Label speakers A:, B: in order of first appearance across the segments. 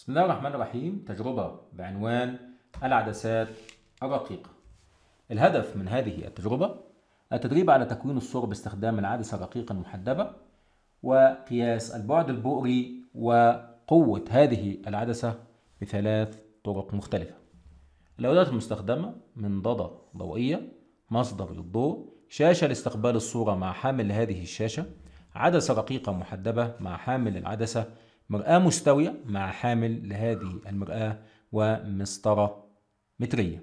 A: بسم الله الرحمن الرحيم تجربة بعنوان العدسات الرقيقة الهدف من هذه التجربة التدريب على تكوين الصورة باستخدام العدسة الرقيقة المحدبة وقياس البعد البؤري وقوة هذه العدسة بثلاث طرق مختلفة الأدوات المستخدمة منضدة ضوئية مصدر للضوء شاشة لاستقبال الصورة مع حامل هذه الشاشة عدسة رقيقة محدبة مع حامل العدسة مرآة مستوية مع حامل لهذه المرآة ومسطرة مترية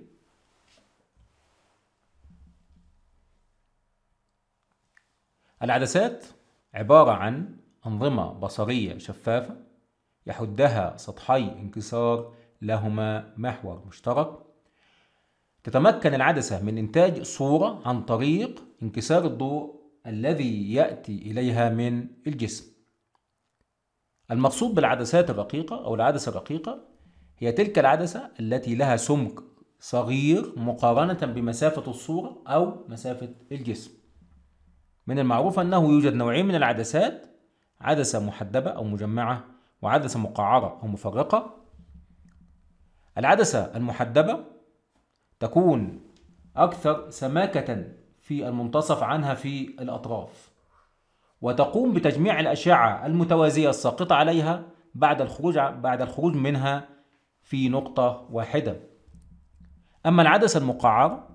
A: العدسات عبارة عن أنظمة بصرية شفافة يحدها سطحي انكسار لهما محور مشترك تتمكن العدسة من إنتاج صورة عن طريق انكسار الضوء الذي يأتي إليها من الجسم المقصود بالعدسات الرقيقة أو العدسة الرقيقة هي تلك العدسة التي لها سمك صغير مقارنة بمسافة الصورة أو مسافة الجسم من المعروف أنه يوجد نوعين من العدسات عدسة محدبة أو مجمعة وعدسة مقعرة أو مفرقة العدسة المحدبة تكون أكثر سماكة في المنتصف عنها في الأطراف وتقوم بتجميع الأشعة المتوازية الساقطة عليها بعد الخروج بعد الخروج منها في نقطة واحدة. أما العدسة المقعرة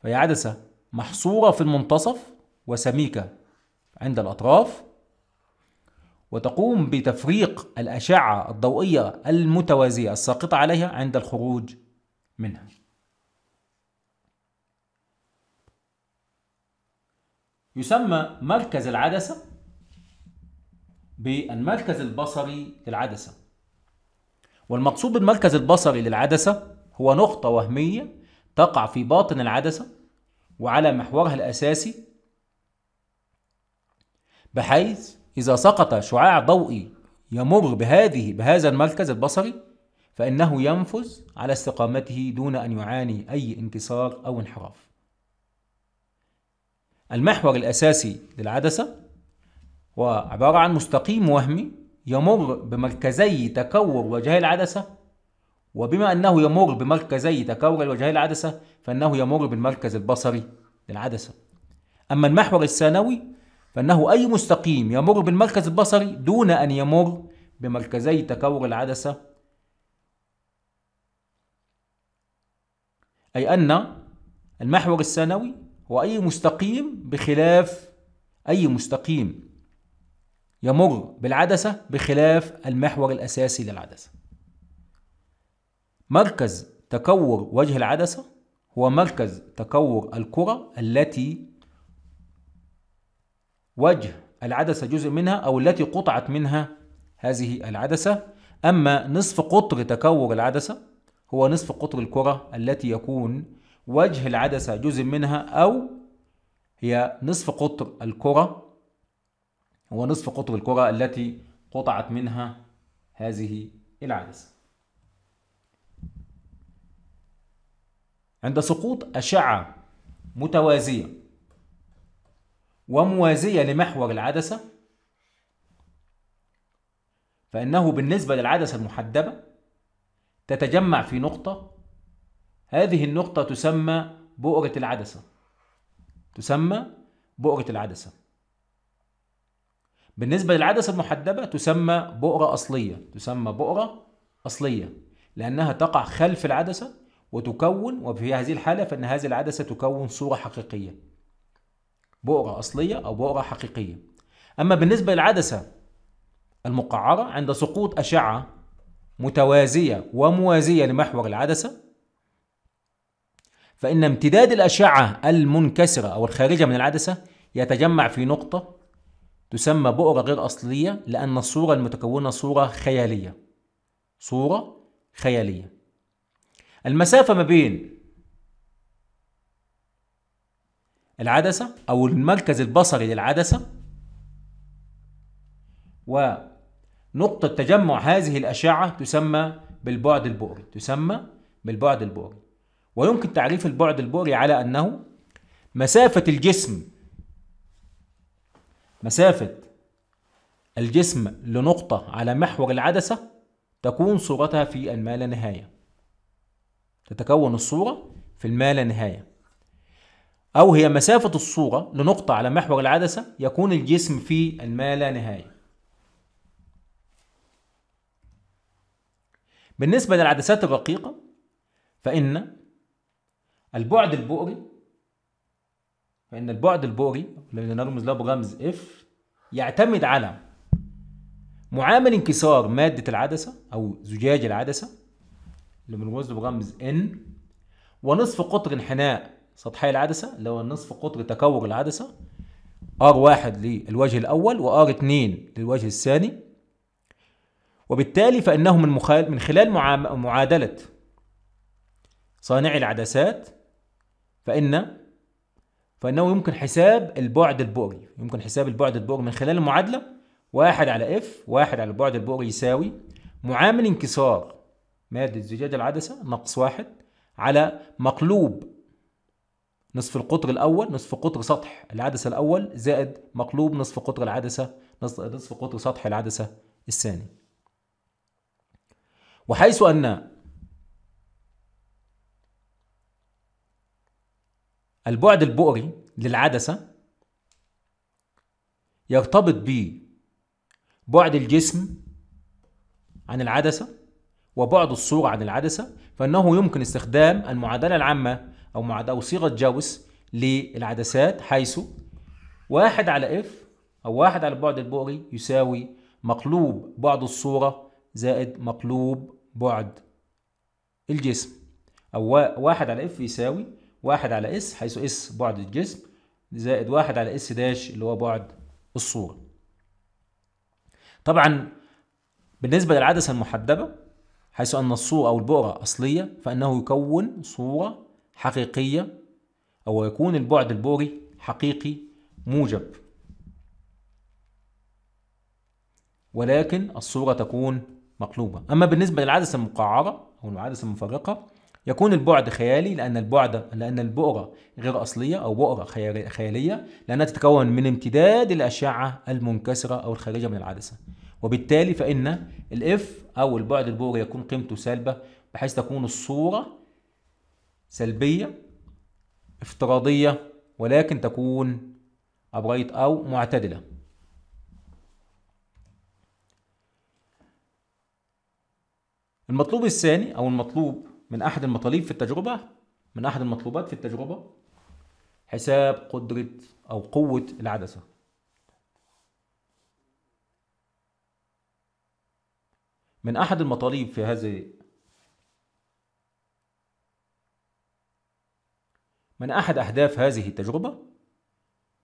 A: فهي عدسة محصورة في المنتصف وسميكة عند الأطراف وتقوم بتفريق الأشعة الضوئية المتوازية الساقطة عليها عند الخروج منها يسمى مركز العدسة بالمركز البصري للعدسة والمقصود بالمركز البصري للعدسة هو نقطة وهمية تقع في باطن العدسة وعلى محورها الأساسي بحيث إذا سقط شعاع ضوئي يمر بهذه بهذا المركز البصري فإنه ينفذ على استقامته دون أن يعاني أي انكسار أو انحراف المحور الأساسي للعدسة هو عبارة عن مستقيم وهمي يمر بمركزي تكور وجهي العدسة وبما أنه يمر بمركزي تكور وجهي العدسة فإنه يمر بالمركز البصري للعدسة أما المحور الثانوي فإنه أي مستقيم يمر بالمركز البصري دون أن يمر بمركزي تكور العدسة أي أن المحور الثانوي وأي مستقيم بخلاف أي مستقيم يمر بالعدسة بخلاف المحور الأساسي للعدسة مركز تكور وجه العدسة هو مركز تكور الكرة التي وجه العدسة جزء منها أو التي قطعت منها هذه العدسة أما نصف قطر تكور العدسة هو نصف قطر الكرة التي يكون وجه العدسة جزء منها أو هي نصف قطر الكرة هو نصف قطر الكرة التي قطعت منها هذه العدسة عند سقوط أشعة متوازية وموازية لمحور العدسة فإنه بالنسبة للعدسة المحدبة تتجمع في نقطة هذه النقطة تسمى بؤرة العدسة تسمى بؤرة العدسة بالنسبة للعدسة المحدبة تسمى بؤرة أصلية تسمى بؤرة أصلية لأنها تقع خلف العدسة وتكون وفي هذه الحالة فإن هذه العدسة تكون صورة حقيقية بؤرة أصلية أو بؤرة حقيقية أما بالنسبة للعدسة المقعرة عند سقوط أشعة متوازية وموازية لمحور العدسة فإن امتداد الأشعة المنكسرة أو الخارجة من العدسة يتجمع في نقطة تسمى بؤرة غير أصلية لأن الصورة المتكونة صورة خيالية صورة خيالية المسافة ما بين العدسة أو المركز البصري للعدسة ونقطة تجمع هذه الأشعة تسمى بالبعد البؤري تسمى بالبعد البؤري ويمكن تعريف البعد البؤري على أنه مسافة الجسم مسافة الجسم لنقطة على محور العدسة تكون صورتها في المال نهاية تتكون الصورة في المال نهاية أو هي مسافة الصورة لنقطة على محور العدسة يكون الجسم في المالا نهاية بالنسبة للعدسات الرقيقة فإن البعد البؤري فإن البعد البؤري الذي نرمز له برمز اف يعتمد على معامل انكسار مادة العدسة أو زجاج العدسة اللي بنرمز له برمز ان ونصف قطر انحناء سطحي العدسة اللي هو نصف قطر تكور العدسة R1 للوجه الأول و R2 للوجه الثاني وبالتالي فإنه من, من خلال معادلة صانعي العدسات فإن فإنه يمكن حساب البعد البؤري يمكن حساب البعد البؤري من خلال المعادلة واحد على اف واحد على البعد البؤري يساوي معامل انكسار مادة زجاج العدسة ناقص واحد على مقلوب نصف القطر الأول نصف قطر سطح العدسة الأول زائد مقلوب نصف قطر العدسة نصف قطر سطح العدسة الثاني وحيث أن البعد البؤري للعدسة يرتبط ب بعد الجسم عن العدسة وبعد الصورة عن العدسة فإنه يمكن استخدام المعادلة العامة أو معادلة أو صيغة جاوس للعدسات حيث واحد على اف أو واحد على البعد البؤري يساوي مقلوب بعد الصورة زائد مقلوب بعد الجسم أو واحد على اف يساوي واحد على اس حيث اس بعد الجسم زائد واحد على اس داش اللي هو بعد الصورة طبعا بالنسبة للعدسة المحدبة حيث أن الصورة أو البؤرة أصلية فإنه يكون صورة حقيقية أو يكون البعد البوري حقيقي موجب ولكن الصورة تكون مقلوبة أما بالنسبة للعدسة المقعرة أو العدسة المفرقة يكون البعد خيالي لأن البعد لأن البؤرة غير أصلية أو بؤرة خيالية لأنها تتكون من امتداد الأشعة المنكسرة أو الخارجة من العدسة وبالتالي فإن الإف أو البعد البؤري يكون قيمته سالبة بحيث تكون الصورة سلبية افتراضية ولكن تكون أبريت أو معتدلة المطلوب الثاني أو المطلوب من أحد المطالب في التجربة من أحد المطلوبات في التجربة حساب قدرة أو قوة العدسة من أحد المطالب في هذه من أحد أهداف هذه التجربة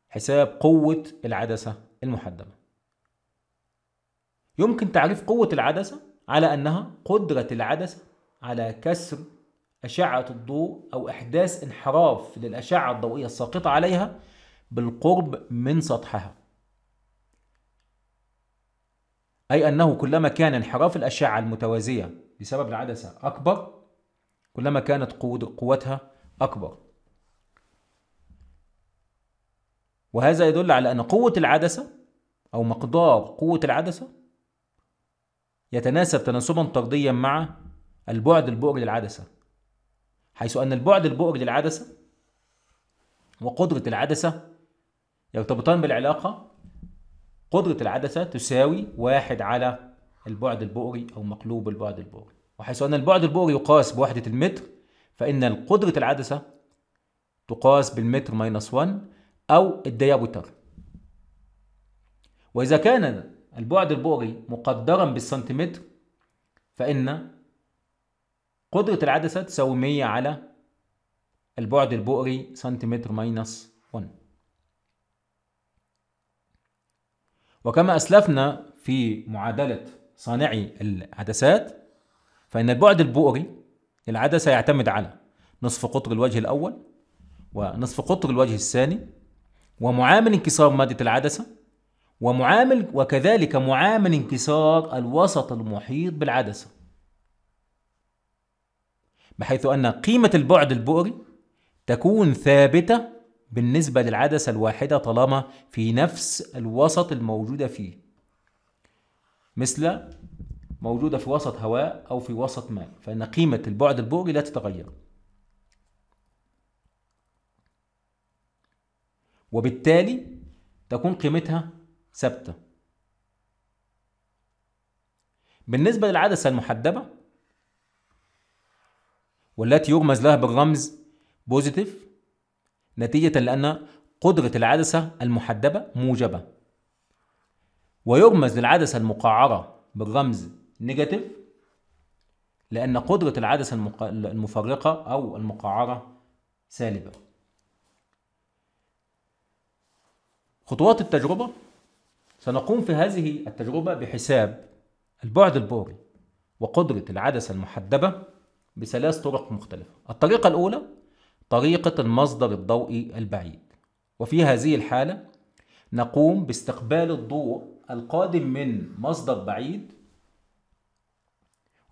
A: حساب قوة العدسة المحدده يمكن تعريف قوة العدسة على أنها قدرة العدسة على كسر أشعة الضوء أو إحداث انحراف للأشعة الضوئية الساقطة عليها بالقرب من سطحها أي أنه كلما كان انحراف الأشعة المتوازية بسبب العدسة أكبر كلما كانت قوتها أكبر وهذا يدل على أن قوة العدسة أو مقدار قوة العدسة يتناسب تناسبا طرديا مع البعد البؤري للعدسة حيث أن البعد البؤري للعدسة وقدرة العدسة يرتبطان بالعلاقة قدرة العدسة تساوي واحد على البعد البؤري أو مقلوب البعد البؤري وحيث أن البعد البؤري يقاس بوحدة المتر فإن قدرة العدسة تقاس بالمتر ماينس 1 أو الديابوتر وإذا كان البعد البؤري مقدرا بالسنتيمتر فإن قدرة العدسة تساوي 100 على البعد البؤري سنتيمتر ماينس 1 وكما أسلفنا في معادلة صانعي العدسات فإن البعد البؤري للعدسة يعتمد على نصف قطر الوجه الأول ونصف قطر الوجه الثاني ومعامل انكسار مادة العدسة ومعامل وكذلك معامل انكسار الوسط المحيط بالعدسة بحيث أن قيمة البعد البؤري تكون ثابتة بالنسبة للعدسة الواحدة طالما في نفس الوسط الموجودة فيه مثل موجودة في وسط هواء أو في وسط ماء فإن قيمة البعد البؤري لا تتغير وبالتالي تكون قيمتها ثابتة بالنسبة للعدسة المحدبة والتي يرمز لها بالرمز بوزيتيف نتيجة لأن قدرة العدسة المحدبة موجبة ويرمز للعدسة المقعرة بالرمز نيجاتيف لأن قدرة العدسة المفرقة أو المقعرة سالبة خطوات التجربة سنقوم في هذه التجربة بحساب البعد البوري وقدرة العدسة المحدبة بثلاث طرق مختلفة الطريقة الأولى طريقة المصدر الضوئي البعيد وفي هذه الحالة نقوم باستقبال الضوء القادم من مصدر بعيد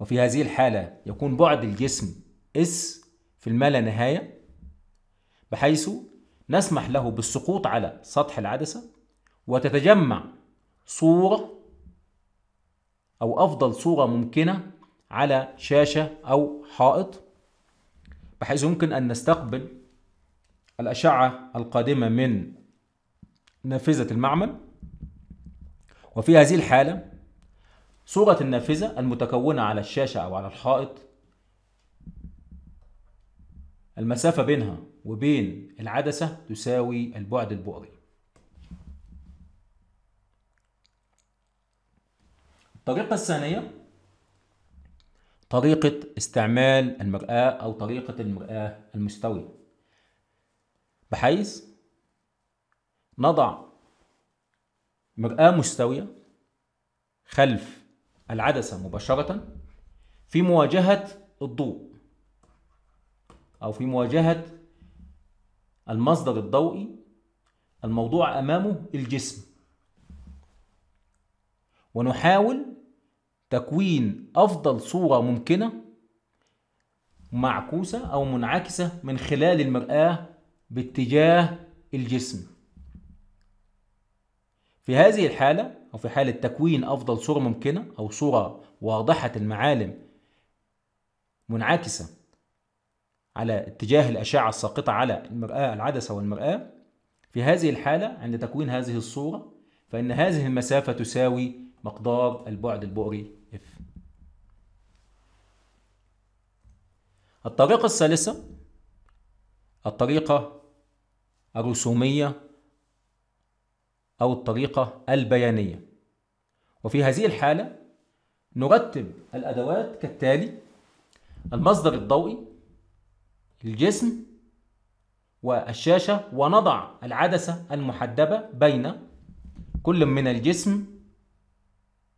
A: وفي هذه الحالة يكون بعد الجسم S في المالة نهاية بحيث نسمح له بالسقوط على سطح العدسة وتتجمع صورة أو أفضل صورة ممكنة على شاشة أو حائط بحيث يمكن أن نستقبل الأشعة القادمة من نافذة المعمل وفي هذه الحالة صورة النافذة المتكونة على الشاشة أو على الحائط المسافة بينها وبين العدسة تساوي البعد البؤري الطريقة الثانية طريقة استعمال المرآة أو طريقة المرآة المستوية بحيث نضع مرآة مستوية خلف العدسة مباشرة في مواجهة الضوء أو في مواجهة المصدر الضوئي الموضوع أمامه الجسم ونحاول تكوين أفضل صورة ممكنة معكوسة أو منعكسة من خلال المرآة باتجاه الجسم في هذه الحالة أو في حالة تكوين أفضل صورة ممكنة أو صورة واضحة المعالم منعكسة على اتجاه الأشعة الساقطة على المرآة العدسة والمرآة في هذه الحالة عند تكوين هذه الصورة فإن هذه المسافة تساوي مقدار البعد البؤري F الطريقة الثالثة الطريقة الرسومية أو الطريقة البيانية وفي هذه الحالة نرتب الأدوات كالتالي المصدر الضوئي الجسم والشاشة ونضع العدسة المحدبة بين كل من الجسم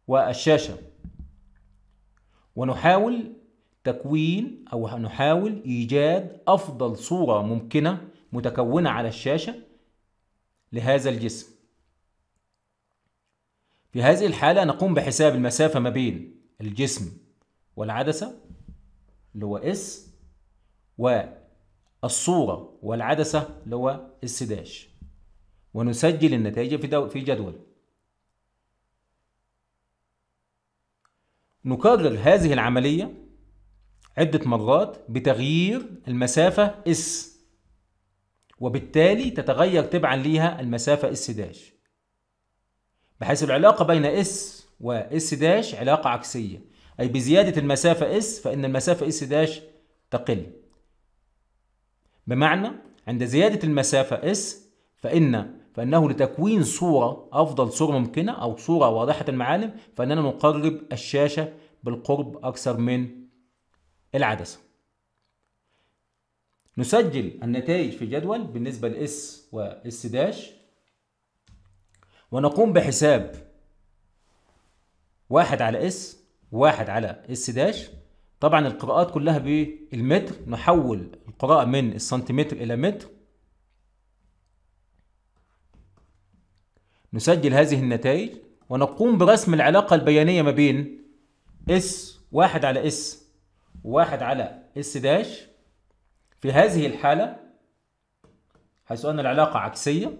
A: والشاشة ونحاول تكوين أو نحاول إيجاد أفضل صورة ممكنة متكونة على الشاشة لهذا الجسم في هذه الحالة نقوم بحساب المسافة ما بين الجسم والعدسة اللي هو S والصورة والعدسة اللي هو S' ونسجل النتائج في جدول نكرر هذه العملية عدة مرات بتغيير المسافة S وبالتالي تتغير تبعا ليها المسافة S داش بحيث العلاقة بين S و S داش علاقة عكسية أي بزيادة المسافة S فإن المسافة S داش تقل بمعنى عند زيادة المسافة S فإن فانه لتكوين صوره افضل صوره ممكنه او صوره واضحه المعالم فاننا نقرب الشاشه بالقرب اكثر من العدسه نسجل النتائج في جدول بالنسبه لاس واس داش ونقوم بحساب واحد على اس واحد على اس داش طبعا القراءات كلها بالمتر نحول القراءه من السنتيمتر الى متر نسجل هذه النتائج ونقوم برسم العلاقة البيانية ما بين S واحد على S وواحد على S داش في هذه الحالة حيث أن العلاقة عكسية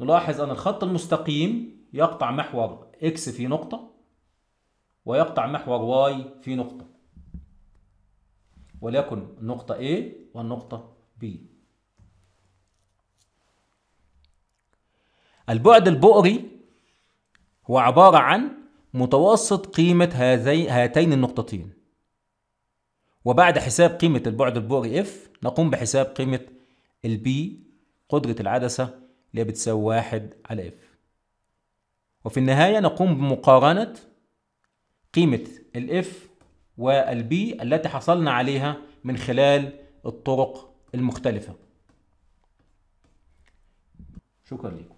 A: نلاحظ أن الخط المستقيم يقطع محور x في نقطة ويقطع محور y في نقطة وليكن نقطة A والنقطة B البعد البؤري هو عبارة عن متوسط قيمة هذي هاتين النقطتين وبعد حساب قيمة البعد البؤري F نقوم بحساب قيمة البي قدرة العدسة اللي بتساوي واحد على F وفي النهاية نقوم بمقارنة قيمة الاف والبي التي حصلنا عليها من خلال الطرق المختلفة شكرا لكم